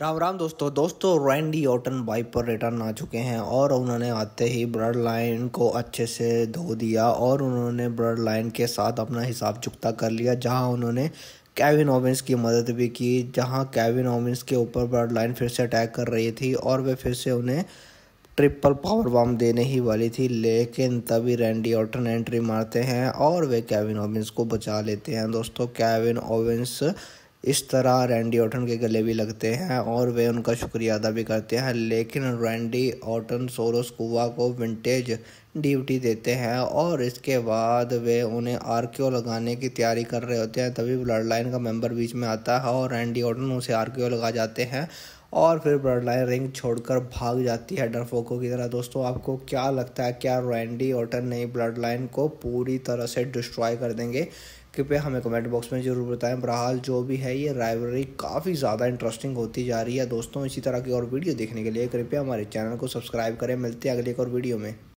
राम राम दोस्तों दोस्तों Randy Orton bike पर रिटर्न आ चुके हैं और उन्होंने आते ही ब्लड लाइन को अच्छे से धो दिया और उन्होंने ब्लड लाइन के साथ अपना हिसाब चुकता कर लिया जहां उन्होंने कैविन ओविंस की मदद भी की जहां कैविन ओविंस के ऊपर ब्लड लाइन फिर से अटैक कर रही थी और वे फिर से उन्हें ट्रिपल पावर बम देने ही वाली थी लेकिन तभी रैंडी ऑटन एंट्री मारते हैं और वे कैविन ओविंस को बचा लेते हैं दोस्तों कैविन ओविंस इस तरह रैंडी ऑटन के गले भी लगते हैं और वे उनका शुक्रिया अदा भी करते हैं लेकिन रैंडी ऑटन सोरोस कुवा को विंटेज ड्यूटी देते हैं और इसके बाद वे उन्हें आर लगाने की तैयारी कर रहे होते हैं तभी ब्लड लाइन का मेंबर बीच में आता है और रैंडी ऑटन उसे आर लगा जाते हैं और फिर ब्लड लाइन रिंग छोड़कर भाग जाती है डरफोको की तरह दोस्तों आपको क्या लगता है क्या रैंडी ऑर्टन ने ब्लड लाइन को पूरी तरह से डिस्ट्रॉय कर देंगे कृपया हमें कमेंट बॉक्स में ज़रूर बताएं बहरहाल जो भी है ये राइवरी काफ़ी ज़्यादा इंटरेस्टिंग होती जा रही है दोस्तों इसी तरह की और वीडियो देखने के लिए कृपया हमारे चैनल को सब्सक्राइब करें मिलते हैं अगले एक और वीडियो में